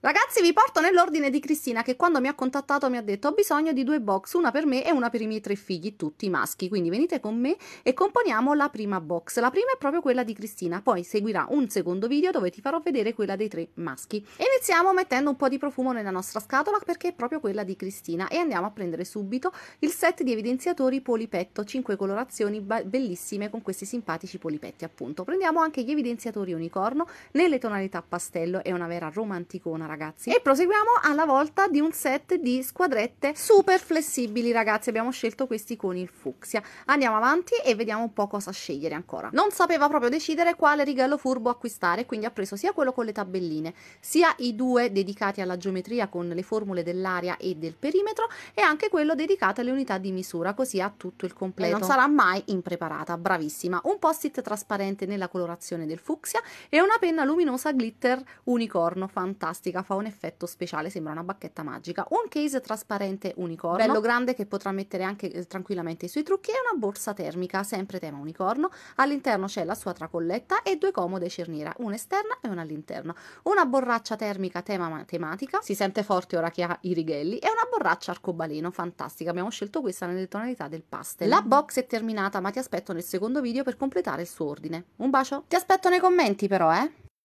Ragazzi, vi porto nell'ordine di Cristina che quando mi ha contattato mi ha detto ho bisogno di due box, una per me e una per i miei tre figli, tutti maschi, quindi venite con me e componiamo la prima box. La prima è proprio quella di Cristina, poi seguirà un secondo video dove ti farò vedere quella dei tre maschi. Iniziamo mettendo un po' di profumo nella nostra scatola perché è proprio quella di Cristina e andiamo a prendere subito il set di evidenziatori polipetto, 5 colorazioni bellissime con questi simpatici polipetti appunto. Prendiamo anche gli evidenziatori unicorno nelle tonalità pastello, è una vera romanticona ragazzi e proseguiamo alla volta di un set di squadrette super flessibili ragazzi abbiamo scelto questi con il fucsia andiamo avanti e vediamo un po' cosa scegliere ancora non sapeva proprio decidere quale righello furbo acquistare quindi ha preso sia quello con le tabelline sia i due dedicati alla geometria con le formule dell'area e del perimetro e anche quello dedicato alle unità di misura così ha tutto il completo e non sarà mai impreparata bravissima un post-it trasparente nella colorazione del fucsia e una penna luminosa glitter unicorno fantastica magica fa un effetto speciale, sembra una bacchetta magica. Un case trasparente unicorno, bello grande che potrà mettere anche eh, tranquillamente i suoi trucchi e una borsa termica, sempre tema unicorno. All'interno c'è la sua tracolletta e due comode cerniera, una esterna e una all'interno. Una borraccia termica tema tematica, si sente forte ora che ha i righelli, e una borraccia arcobaleno, fantastica. Abbiamo scelto questa nelle tonalità del pastel. La box è terminata, ma ti aspetto nel secondo video per completare il suo ordine. Un bacio! Ti aspetto nei commenti però, eh!